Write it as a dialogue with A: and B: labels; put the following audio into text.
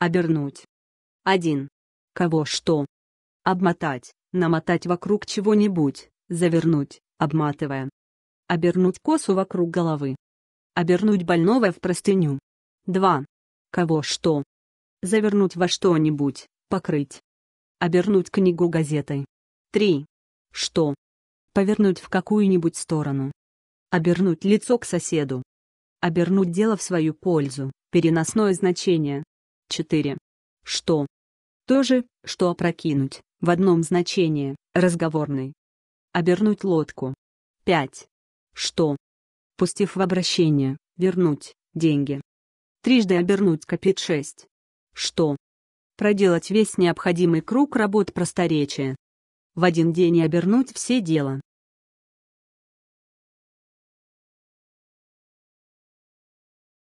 A: Обернуть. 1. Кого что? Обмотать, намотать вокруг чего-нибудь, завернуть, обматывая. Обернуть косу вокруг головы. Обернуть больного в простыню. 2. Кого что? Завернуть во что-нибудь, покрыть. Обернуть книгу газетой. 3. Что? Повернуть в какую-нибудь сторону. Обернуть лицо к соседу. Обернуть дело в свою пользу. Переносное значение. 4. Что? То же, что опрокинуть, в одном значении, разговорный. Обернуть лодку. 5. Что? Пустив в обращение, вернуть, деньги. Трижды обернуть копит 6. Что? Проделать весь необходимый круг работ просторечия. В один день обернуть все дела.